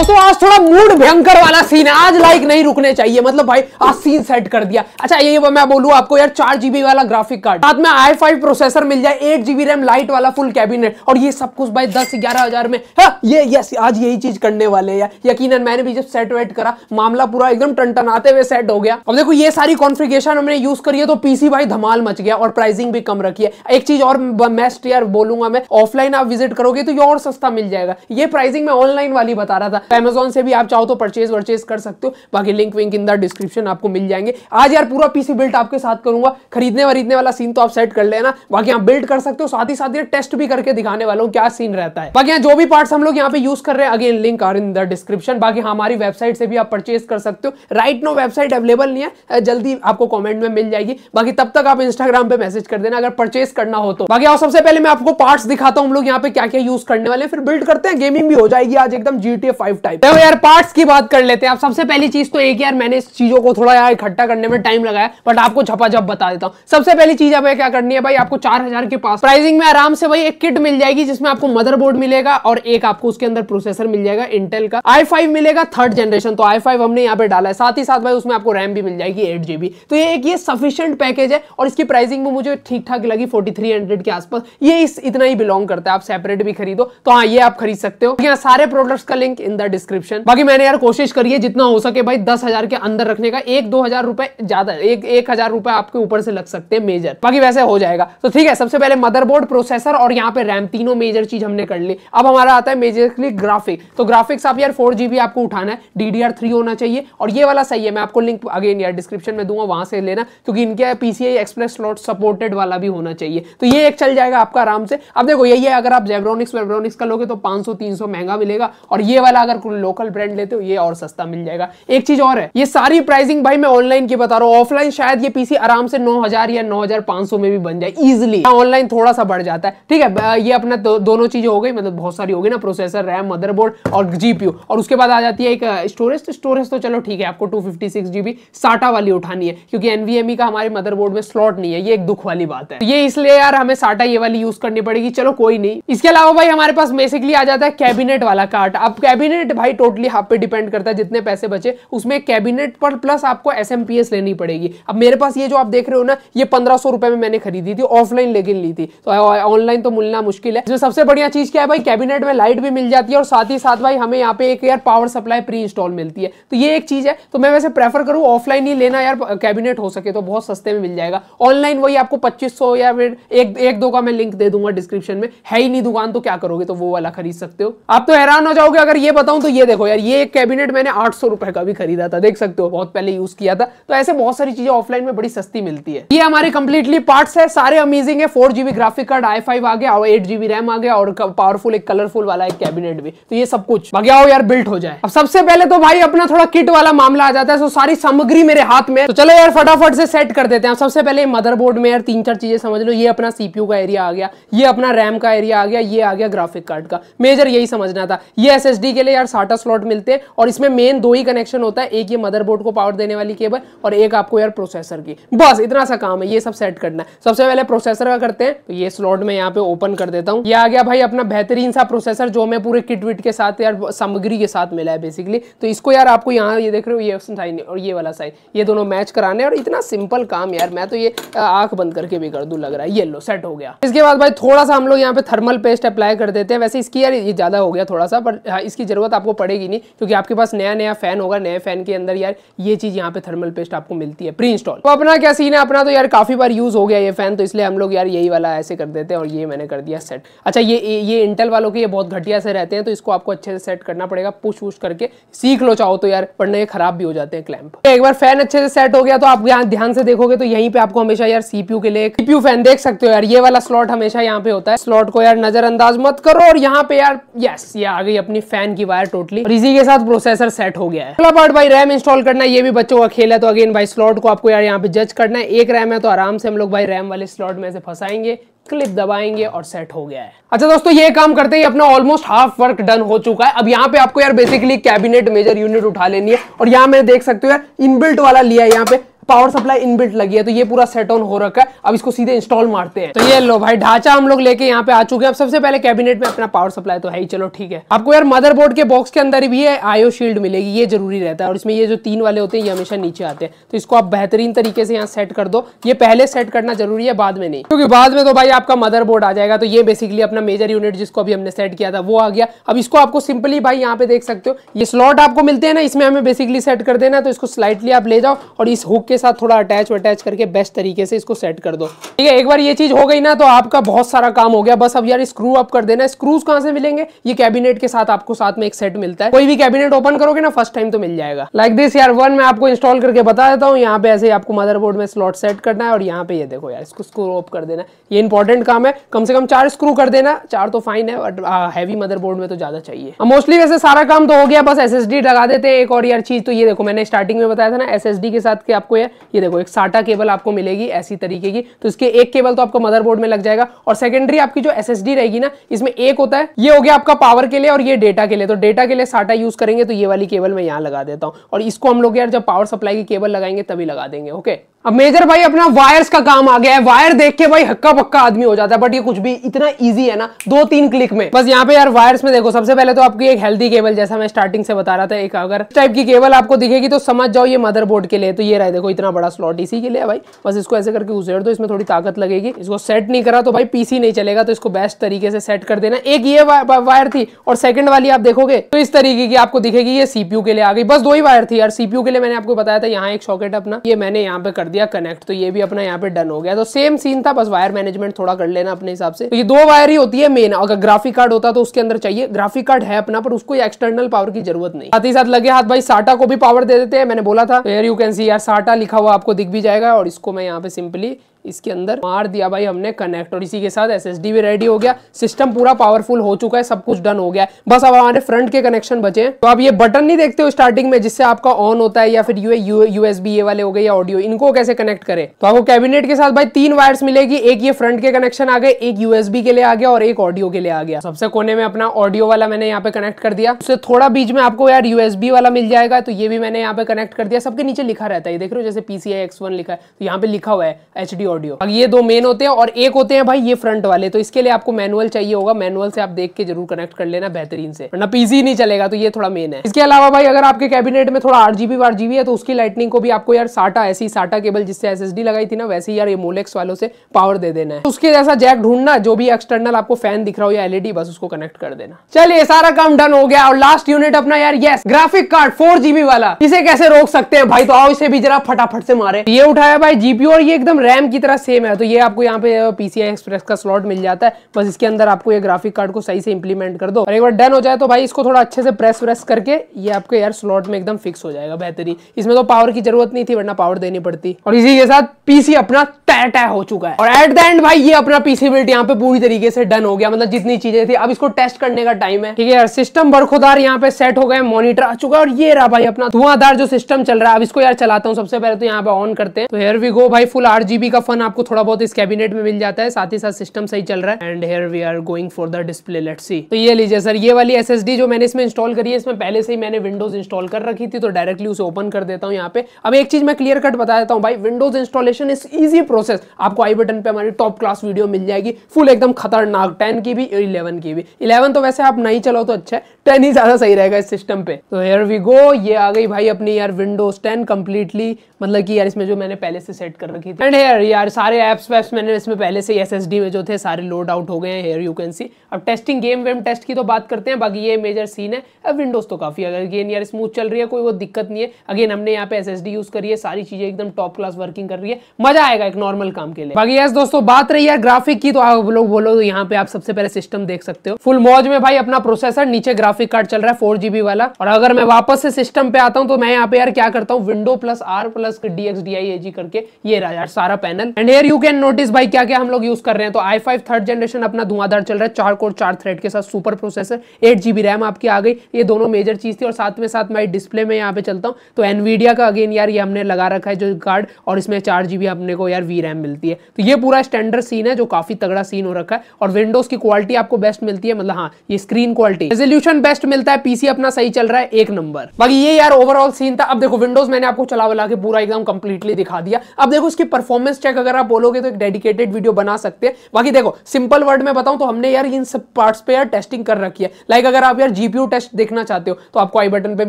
दोस्तों आज थोड़ा मूड भयंकर वाला सीन है आज लाइक नहीं रुकने चाहिए मतलब भाई आज सीन सेट कर दिया अच्छा ये मैं बोलूँ आपको यार चार जीबी वाला ग्राफिक कार्ड साथ में आई फाइव प्रोसेसर मिल जाए एट जीबी रैम लाइट वाला फुल कैबिनेट और ये सब कुछ भाई दस ग्यारह हजार में हा? ये यस आज यही चीज करने वाले हैं यकीन मैंने भी जब सेट वेट करा मामला पूरा एकदम टनटनाते हुए सेट हो गया अब देखो ये सारी कॉन्फ़िगरेशन हमने यूज करी है तो पीसी भाई धमाल मच गया और प्राइसिंग भी कम रखी है एक चीज और बेस्ट यार बोलूंगा मैं ऑफलाइन आप विजिट करोगे तो ये और सस्ता मिल जाएगा ये प्राइसिंग में ऑनलाइन वाली बता रहा था अमेजोन से भी आप चाहो तो परचेज वर्चेज कर सकते हो बाकी लिंक विंक इन द डिस्क्रिप्शन आपको मिल जाएंगे आज यार पूरा पीसी बिल्ट आपके साथ करूंगा खरीदने वरीदने वाला सीन तो आप सेट कर लेना बाकी आप बिल्ड कर सकते हो साथ ही साथ ये टेस्ट भी करके दिखाने वाला हूँ क्या सीन रहता है बाकी यहाँ जो भी पार्ट हम लोग यहाँ पे यूज कर रहे हैं again link are in the description बाकी हमारी वेबसाइट से भी आप परचेज कर सकते हो राइट नो वेबसाइट अवेलेबल नहीं है जल्दी आपको कॉमेंट में मिल जाएगी बाकी तब तक आप इंस्टाग्राम पे मैसेज कर देना अगर परचेज करना हो तो बाकी सबसे पहले मैं आपको पार्ट्स दिखाता हूँ हम लोग यहाँ पे क्या क्या यूज करने वाले फिर बिल्ड करते हैं गेमिंग भी हो जाएगी आज एकदम जी टी फाइव टाइप तो यार पार्ट्स की बात कर लेते हैं आप सबसे पहली चीज तो एक यार मैंने इस चीजों को थोड़ा यार इकट्ठा करने में टाइम लगाया बट आपको झप बता देता हूँ सबसे पहली चीज आप क्या करनी है भाई आपको चार के पास प्राइसिंग में आराम से भाई एक किट मिल जाएगी जिसमें आपको मदरबोर्ड मिलेगा और एक आपको उसके अंदर प्रोसेसर मिल जाएगा इंटेल का आई मिलेगा थर्ड जनरेशन तो आई हमने यहाँ पे डाला है साथ ही साथ भाई उसमें आपको रैम भी मिल जाएगी एट तो ये एक ये सफिशियंट पैकेज है और इसकी प्राइसिंग भी मुझे ठीक ठाक लगी फोर्टी के आसपास ये इस इतना ही बिलोंग करता है आप सेपरेट भी खरीदो तो हाँ ये आप खरीद सकते हो यहाँ सारे प्रोडक्ट्स का लिंक इन द डिस्क्रिप्शन बाकी मैंने यार कोशिश करी है जितना हो सके भाई दस हजार के अंदर रखने का एक दो हजार रुपए ज्यादा एक एक हजार रुपए आपके ऊपर से लग सकते हैं मेजर बाकी वैसे हो जाएगा तो ठीक है सबसे पहले मदरबोर्ड प्रोसेसर और यहाँ पे रैम तीनों मेजर चीज हमने कर ली अब हमारा आता है मेजरली ग्राफिक तो ग्राफिक्स आप यार फोर आपको उठाना है डीडीआर थ्री होना चाहिए और ये वाला सही है मैं आपको लिंक अगेन यार डिस्क्रिप्शन में दूंगा वहां से लेना क्योंकि इनके पीसीआई एक्सप्रेस स्लॉट सपोर्टेड वाला भी होना चाहिए तो ये एक चल जाएगा आपका आराम से अब देखो यही है अगर आप जेब्रोनिक्स वेब्रोनिक्स का लोगे तो पांच सौ महंगा मिलेगा और ये वाला अगर कोई लोकल ब्रांड लेते हो ये और सस्ता मिल जाएगा एक चीज और है ये सारी प्राइसिंग भाई मैं ऑनलाइन की बता रहा हूँ ऑफलाइन शायद ये पीसी आराम से 9000 या 9500 में भी बन जाए इजिली ऑनलाइन थोड़ा सा बढ़ जाता है ठीक है ये अपना दो, दोनों चीजें हो गई मतलब बहुत सारी हो गई ना प्रोसेसर रैम मदरबोर्ड और जीपीयू और उसके बाद आ जाती है एक स्टोरेज तो स्टोरेज तो चलो ठीक है आपको टू फिफ्टी साटा वाली उठानी है क्योंकि एनवीएमई का हमारे मदरबोर्ड में स्लॉट नहीं है ये एक दुख वाली बात है तो ये इसलिए यार हमें साटा ये वाली यूज करनी पड़ेगी चलो कोई नहीं इसके अलावा भाई हमारे पास बेसिकली आ जाता है कैबिनेट वाला कार्ड अब कैबिनेट कैबिनेट भाई टोटली आप पे डिपेंड करता है जितने पैसे बचे उसमें कैबिनेट पर प्लस आपको एस लेनी पड़ेगी अब मेरे पास ये जो आप देख रहे हो ना ये पंद्रह सौ रुपए में मैंने खरीदी थी ऑफलाइन लेकिन ली थी तो ऑनलाइन तो मिलना मुश्किल है इसमें सबसे बढ़िया चीज़ क्या है भाई कैबिनेट में लाइट भी मिल जाती है और साथ ही साथ भाई हमें यहाँ पे एक यार पावर सप्लाई प्री इंस्टॉल मिलती है तो ये एक चीज़ है तो मैं वैसे प्रेफर करूँ ऑफलाइन ही लेना यार कैबिनेट हो सके तो बहुत सस्ते में मिल जाएगा ऑनलाइन वही आपको पच्चीस या फिर एक एक दो का मैं लिंक दे दूंगा डिस्क्रिप्शन में है ही नहीं दुकान तो क्या करोगे तो वो वाला खरीद सकते हो आप तो हैरान हो जाओगे अगर ये बताओ दिखाता तो ये देखो यार ये एक कैबिनेट मैंने आठ सौ रुपए का भी खरीदा था देख सकते हो बहुत पहले यूज किया था तो ऐसे बहुत सारी चीजें ऑफलाइन में बड़ी सस्ती मिलती है ये हमारे कंप्लीटली पार्ट्स है सारे अमेजिंग है four GB graphic card I five आ गया और एट जीबी रैम आ गया और पावरफुल एक कलरफुल वाला एक कैबिनेट भी तो ये सब कुछ भगयाओ यार बिल्ट हो जाए अब सबसे पहले तो भाई अपना थोड़ा किट वाला मामला आ जाता है तो सारी सामग्री मेरे हाथ में तो चलो यार फटाफट से सेट कर देते हैं सबसे पहले मदरबोर्ड में यार तीन चार चीजें समझ लो ये अपना सीपीयू का एरिया आ गया ये अपना रैम का एरिया आ गया ये आ गया ग्राफिक कार्ड का मेजर यही समझना था ये एस के लिए यार साठा स्लॉट मिलते हैं और इसमें मेन दो ही कनेक्शन होता है एक ये मदरबोर्ड को पावर देने वाली केबल और एक आपको यार प्रोसेसर की बस इतना सा काम है ये सब सेट करना है सबसे पहले प्रोसेसर का करते हैं तो ये स्लॉट में यहाँ पे ओपन कर देता हूँ ये आ गया भाई अपना बेहतरीन सा प्रोसेसर जो हमें पूरे किट विट के साथ यार सामग्री के साथ मिला है बेसिकली तो इसको यार आपको यहाँ ये देख रहे हो ये साइन और ये वाला साइन ये दोनों मैच कराने और इतना सिंपल काम यार मैं तो ये आंख बंद करके भी कर दू लग रहा है ये लो सेट हो गया इसके बाद भाई थोड़ा सा हम लोग यहाँ पे थर्मल पेस्ट अप्लाई कर देते हैं वैसे इसकी यार ये ज़्यादा हो गया थोड़ा सा पर हाँ, इसकी जरूरत ज़रूरत आपको पड़ेगी नहीं क्योंकि आपके पास नया नया फैन होगा नए फैन के अंदर यार ये चीज़ यहाँ पे थर्मल पेस्ट आपको मिलती है प्री इंस्टॉल तो अपना क्या सीन है अपना तो यार काफ़ी बार यूज़ हो गया ये फैन तो इसलिए हम लोग यार यही वाला ऐसे कर देते हैं और ये मैंने कर दिया सेट अच्छा ये ये इंटेल वालों के ये बहुत घटिया से रहते हैं तो इसको आपको अच्छे से सेट करना पड़ेगा पुश वुश करके सीख लो चाहो तो यार पढ़ने ये खराब भी हो जाते हैं क्लैम्प तो एक बार फैन अच्छे से सेट हो गया तो आप यहाँ ध्यान से देखोगे तो यहीं पे आपको हमेशा यार सीपीयू के लिए सीपीयू फैन देख सकते हो यार ये वाला स्लॉट हमेशा यहाँ पे होता है स्लॉट को यार नजरअंदाज मत करो और यहाँ पे यार यस ये आ गई अपनी फैन की वायर फायर टोटली और इसी के साथ प्रोसेसर सेट हो गया है अगला पार्ट भाई रैम इंस्टॉल करना ये भी बच्चों का खेल है तो अगेन भाई स्लॉट को आपको यार यहाँ पे जज करना है एक रैम है तो आराम से हम लोग भाई रैम वाले स्लॉट में से फंसाएंगे क्लिप दबाएंगे और सेट हो गया है अच्छा दोस्तों ये काम करते ही अपना ऑलमोस्ट हाफ वर्क डन हो चुका है अब यहाँ पे आपको यार बेसिकली कैबिनेट मेजर यूनिट उठा लेनी है और यहाँ मैं देख सकते हो यार इनबिल्ट वाला लिया है यहाँ पे पावर सप्लाई इनबिल्ट लगी है तो ये पूरा सेट ऑन हो रखा है अब इसको सीधे इंस्टॉल मारते हैं तो ये लो भाई ढांचा हम लोग लेके यहाँ पे आ चुके हैं अब सबसे पहले कैबिनेट में अपना पावर सप्लाई तो है ही चलो ठीक है आपको यार मदरबोर्ड के बॉक्स के अंदर भी है आयो शील्ड मिलेगी ये जरूरी रहता है और इसमें ये जो तीन वाले होते हैं ये हमेशा नीचे आते हैं तो इसको आप बेहतरीन तरीके से यहाँ सेट कर दो ये पहले सेट करना जरूरी है बाद में नहीं क्योंकि बाद में तो भाई आपका मदर आ जाएगा तो ये बेसिकली अपना मेजर यूनिट जिसको अभी हमने सेट किया था वो आ गया अब इसको आपको सिंपली भाई यहाँ पे देख सकते हो ये स्लॉट आपको मिलते हैं ना इसमें हमें बेसिकली सेट कर देना तो इसको स्लाइटली आप ले जाओ और इस हुक के साथ थोड़ा अटैच वटैच करके बेस्ट तरीके से इसको सेट कर दो ठीक है एक बार ये चीज हो गई ना तो आपका बहुत सारा काम हो गया बस अब यार स्क्रू अप कर देना स्क्रूज कहां से मिलेंगे ये कैबिनेट के साथ आपको साथ में एक सेट मिलता है कोई भी कैबिनेट ओपन करोगे ना फर्स्ट टाइम तो मिल जाएगा लाइक दिस यार वन मैं आपको इंस्टॉल करके बता देता हूँ यहाँ पे ऐसे आपको मदरबोर्ड में स्लॉट सेट करना है और यहाँ पे ये देखो यार इसको स्क्रू ऑफ कर देना ये इंपॉर्टेंट काम है कम से कम चार स्क्रू कर देना चार तो फाइन है बट हैवी मदरबोर्ड में तो ज्यादा चाहिए मोस्टली वैसे सारा काम तो हो गया बस एस लगा देते हैं एक और यार चीज तो ये देखो मैंने स्टार्टिंग में बताया था ना एस के साथ के आपको हुए हैं ये देखो एक साटा केबल आपको मिलेगी ऐसी तरीके की तो इसके एक केबल तो आपको मदरबोर्ड में लग जाएगा और सेकेंडरी आपकी जो एस रहेगी ना इसमें एक होता है ये हो गया आपका पावर के लिए और ये डेटा के लिए तो डेटा के लिए साटा यूज करेंगे तो ये वाली केबल मैं यहाँ लगा देता हूँ और इसको हम लोग यार जब पावर सप्लाई की केबल लगाएंगे तभी लगा देंगे ओके अब मेजर भाई अपना वायर्स का काम आ गया है वायर देख के भाई हक्का पक्का आदमी हो जाता है बट ये कुछ भी इतना इजी है ना दो तीन क्लिक में बस यहाँ पे यार वायर्स में देखो सबसे पहले तो आपकी एक हेल्दी केबल जैसा मैं स्टार्टिंग से बता रहा था एक अगर टाइप की केबल आपको दिखेगी तो समझ जाओ ये मदरबोर्ड के लिए तो ये रहा देखो इतना बड़ा स्लॉट इसी के लिए भाई बस इसको ऐसे करके उसेड़ दो इसमें थोड़ी ताकत लगेगी इसको सेट नहीं करा तो भाई पीसी नहीं चलेगा तो इसको बेस्ट तरीके से सेट कर देना एक ये वायर थी और सेकंड वाली आप देखोगे तो इस तरीके की आपको दिखेगी ये सीपीयू के लिए आ गई बस दो ही वायर थी यार सीपीयू के लिए मैंने आपको बताया था यहाँ एक सॉकेट अपना ये मैंने यहाँ पे कर दिया कनेक्ट तो ये भी अपना यहाँ पे डन हो गया तो सेम सीन था बस वायर मैनेजमेंट थोड़ा कर लेना अपने हिसाब से तो ये दो वायर ही होती है मेन अगर ग्राफिक कार्ड होता तो उसके अंदर चाहिए ग्राफिक कार्ड है अपना पर उसको एक्सटर्नल पावर की जरूरत नहीं साथ ही साथ लगे हाथ भाई साटा को भी पावर दे देते हैं मैंने बोला था यू कैन सी यार साटा लिखा हुआ आपको दिख भी जाएगा और इसको मैं यहाँ पे सिंपली इसके अंदर मार दिया भाई हमने कनेक्ट और इसी के साथ एस भी रेडी हो गया सिस्टम पूरा पावरफुल हो चुका है सब कुछ डन हो गया है बस अब हमारे फ्रंट के कनेक्शन बचे हैं तो आप ये बटन नहीं देखते हो स्टार्टिंग में जिससे आपका ऑन होता है या फिर यू यूएसबी ये वाले हो गए या ऑडियो इनको कैसे कनेक्ट करें तो आपको कैबिनेट के साथ भाई तीन वायर्स मिलेगी एक ये फ्रंट के कनेक्शन आ गए एक यूएसबी के लिए आ गया और एक ऑडियो के लिए आ गया सबसे कोने में अपना ऑडियो वाला मैंने यहाँ पे कनेक्ट कर दिया उससे थोड़ा बीच में आपको यार यूएसबी वाला मिल जाएगा तो ये भी मैंने यहाँ पे कनेक्ट कर दिया सबके नीचे लिखा रहता है देख रहे हो जैसे पीसीआई एक्स लिखा है तो यहाँ पे लिखा हुआ है एच ऑडियो अब ये दो मेन होते हैं और एक होते हैं भाई ये फ्रंट वाले तो इसके लिए आपको मैनुअल चाहिए होगा मैनुअल से आप देख के जरूर कनेक्ट कर लेना बेहतरीन से ना पीजी नहीं चलेगा तो ये थोड़ा मेन है इसके अलावा भाई अगर आपके कैबिनेट में थोड़ा आठ जीबी है तो उसकी लाइटनिंग को भी आपको यार साटा ऐसी साटा केबल जिससे एस लगाई थी ना वैसे यार ये मोलेक्स वालों से पावर दे देना है उसके जैसा जैक ढूंढना जो भी एक्सटर्नल आपको फैन दिख रहा हो या एलईडी e बस उसको कनेक्ट कर देना चलिए सारा काम डन हो गया और लास्ट यूनिट अपना यार यस ग्राफिक कार्ड फोर वाला इसे कैसे रोक सकते हैं भाई तो आओ इसे भी जरा फटाफट से मारे ये उठाया भाई जीपी और ये एकदम रैम की की तरह सेम है तो ये आपको यहाँ पे पीसीआई एक्सप्रेस का स्लॉट मिल जाता है बस इसके अंदर आपको ये ग्राफिक कार्ड को सही से इंप्लीमेंट कर दो और एक बार डन हो जाए तो भाई इसको थोड़ा अच्छे से प्रेस व्रेस करके ये आपके यार स्लॉट में एकदम फिक्स हो जाएगा बेहतरी इसमें तो पावर की जरूरत नहीं थी वरना पावर देनी पड़ती और इसी के साथ पीसी अपना तय तय हो चुका है और एट द एंड भाई ये अपना पीसी बिल्ट यहाँ पे पूरी तरीके से डन हो गया मतलब जितनी चीजें थी अब इसको टेस्ट करने का टाइम है ठीक है यार सिस्टम बरखोदार यहाँ पे सेट हो गए मॉनिटर आ चुका है और ये रहा भाई अपना धुआंधार जो सिस्टम चल रहा है अब इसको यार चलाता हूँ सबसे पहले तो यहाँ पे ऑन करते हैं तो हेयर वी गो भाई फुल आठ का फन आपको थोड़ा बहुत इस कैबिनेट में मिल जाता है साथ ही साथ सिस्टम सही चल रहा है and here we are going for the display let see तो ये लीजिए सर ये वाली एस जो मैंने इसमें इंस्टॉल करी है इसमें पहले से ही मैंने विंडोज इंस्टॉल कर रखी थी तो डायरेक्टली उसे ओपन कर देता हूँ यहाँ पे अब एक चीज मैं क्लियर कट बता देता हूँ भाई Windows installation is easy process आपको आई बटन पर हमारी टॉप क्लास वीडियो मिल जाएगी फुल एकदम खतरनाक टेन की भी इलेवन की भी इलेवन तो वैसे आप नहीं चलाओ तो अच्छा है टेन ही ज्यादा सही रहेगा इस सिस्टम पे तो हेयर वी गो ये आ गई भाई अपनी यार विंडोज टेन कंप्लीटली मतलब कि यार इसमें जो मैंने पहले से सेट कर रखी थी एंड हेयर ये यार सारे ऐप्स वैप्स मैंने इसमें पहले से एस में जो थे सारे लोड आउट हो गए हैं हेयर यू कैन सी अब टेस्टिंग गेम वेम टेस्ट की तो बात करते हैं बाकी ये मेजर सीन है अब विंडोज़ तो काफ़ी अगर गेन यार स्मूथ चल रही है कोई वो दिक्कत नहीं है अगेन हमने यहाँ पे एस यूज़ करी है सारी चीज़ें एकदम टॉप क्लास वर्किंग कर रही है मजा आएगा एक नॉर्मल काम के लिए बाकी यस दोस्तों बात रही है ग्राफिक की तो आप लोग बोलो तो यहाँ पे आप सबसे पहले सिस्टम देख सकते हो फुल मौज में भाई अपना प्रोसेसर नीचे ग्राफिक कार्ड चल रहा है फोर वाला और अगर मैं वापस से सिस्टम पे आता हूँ तो मैं यहाँ पे यार क्या करता हूँ window plus R plus D X करके ये रहा यार सारा panel and here you can notice भाई क्या क्या हम लोग यूज कर रहे हैं तो आई फाइव थर्ड जनरेशन अपना धुआंधार चल रहा है चार कोर चार थ्रेड के साथ super processor eight GB RAM आपकी आ गई ये दोनों मेजर चीज थी और साथ में साथ मैं डिस्प्ले में यहाँ पे चलता हूँ तो एनवीडिया का अगेन यार ये हमने लगा रखा है जो कार्ड और इसमें चार जीबी अपने को यार वी रैम मिलती है तो ये पूरा स्टैंडर्ड सीन है जो काफी तगड़ा सीन हो रखा है और विंडोज की क्वालिटी आपको बेस्ट मिलती है मतलब हाँ ये स्क्रीन क्वालिटी रेजोल्यूशन बेस्ट मिलता है पीसी अपना सही चल रहा है एक नंबर बाकी ये यार ओवरऑल सीन था अब देखो विंडोज मैंने आपको चला वला के पूरा एकदम कंप्लीटली दिखा दिया अब देखो इसकी परफॉर्मेंस चेक अगर आप बोलोगे तो एक डेडिकेटेड वीडियो बना सकते हैं बाकी देखो सिंपल वर्ड में बताऊं तो हमने यार इन सब पार्ट्स पे यार टेस्टिंग कर रखी है लाइक अगर आप यार जीपीयू टेस्ट देखना चाहते हो तो आपको आई बटन पे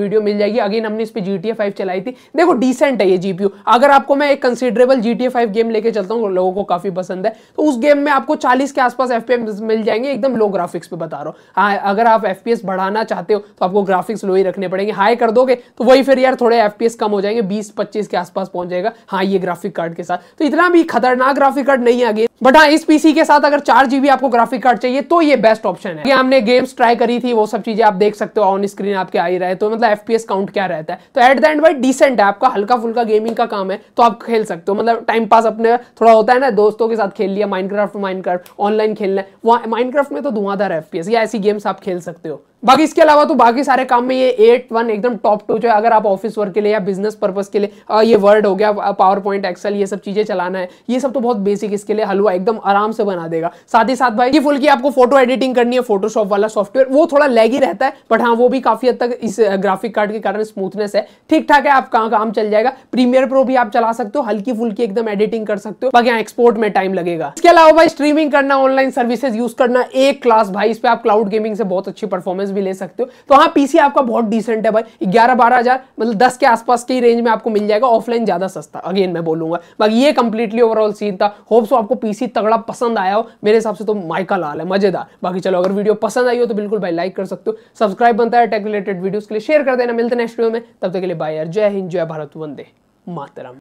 वीडियो मिल जाएगी अगेन हमने इस पर जीटीए फाइव चलाई थी देखो डिसेंट है ये जीपीयू अगर आपको मैं एक कंसिडरेबल जीटीए फाइव गेम लेके चलता हूँ लोगों को काफी पसंद है तो उस गेम में आपको चालीस के आसपास एफ मिल जाएंगे एकदम लो ग्राफिक्स पे बता रहा हूँ हाँ अगर आप एफ बढ़ाना चाहते हो तो आपको ग्राफिक्स लो ही रखने पड़ेंगे हाई कर दोगे तो वही फिर यार थोड़े एफ कम हो जाएंगे बीस पच्चीस के आसपास पहुंच जाएगा हाँ ये ग्राफिक कार्ड के साथ तो इतना इतना भी खतरनाक ग्राफिक कार्ड नहीं है बट हाँ इस पीसी के साथ अगर चार जीबी आपको ग्राफिक कार्ड चाहिए तो ये बेस्ट ऑप्शन है कि हमने गेम्स ट्राई करी थी वो सब चीजें आप देख सकते हो ऑन स्क्रीन आपके आ ही तो मतलब एफपीएस काउंट क्या रहता है तो एट द एंड भाई डिसेंट है आपका हल्का फुल्का गेमिंग का काम है तो आप खेल सकते हो मतलब टाइम पास अपने थोड़ा होता है ना दोस्तों के साथ खेल लिया माइनक्राफ्ट माइनक्राफ्ट ऑनलाइन खेलना है वहाँ माइनक्राफ्ट में तो धुआंधार है एफपीएस या ऐसी गेम्स आप खेल सकते हो बाकी इसके अलावा तो बाकी सारे काम में ये एट वन एकदम टॉप टू जो है अगर आप ऑफिस वर्क के लिए या बिजनेस पर्पज के लिए ये वर्ड हो गया पावर पॉइंट एक्सेल ये सब चीजें चलाना है ये सब तो बहुत बेसिक इसके लिए हलवा हलवा एकदम आराम से बना देगा साथ ही साथ भाई ये फुल की आपको फोटो एडिटिंग करनी है फोटोशॉप वाला सॉफ्टवेयर वो थोड़ा ही रहता है बट हाँ वो भी काफी हद तक इस ग्राफिक कार्ड के कारण स्मूथनेस है ठीक ठाक है आप कहाँ काम चल जाएगा प्रीमियर प्रो भी आप चला सकते हो हल्की फुल्की एकदम एडिटिंग कर सकते हो बाकी एक्सपोर्ट हाँ, में टाइम लगेगा इसके अलावा भाई स्ट्रीमिंग करना ऑनलाइन सर्विसेज यूज करना एक क्लास भाई इस पर आप क्लाउड गेमिंग से बहुत अच्छी परफॉर्मेंस भी ले सकते हो तो हाँ पीसी आपका बहुत डिसेंट है भाई ग्यारह बारह हजार मतलब दस के आसपास की रेंज में आपको मिल जाएगा ऑफलाइन ज्यादा सस्ता अगेन मैं बोलूंगा बाकी ये कंप्लीटली ओवरऑल सीन था होप्स आपको पीसी किसी तगड़ा पसंद आया हो मेरे हिसाब से तो माइका लाल है मजेदार बाकी चलो अगर वीडियो पसंद आई हो तो बिल्कुल भाई लाइक कर सकते हो सब्सक्राइब बनता है टेक रिलेटेड वीडियोज के लिए शेयर कर देना मिलते नेक्स्ट वीडियो में तब तक के लिए बाय यार जय हिंद जय भारत वंदे मातरम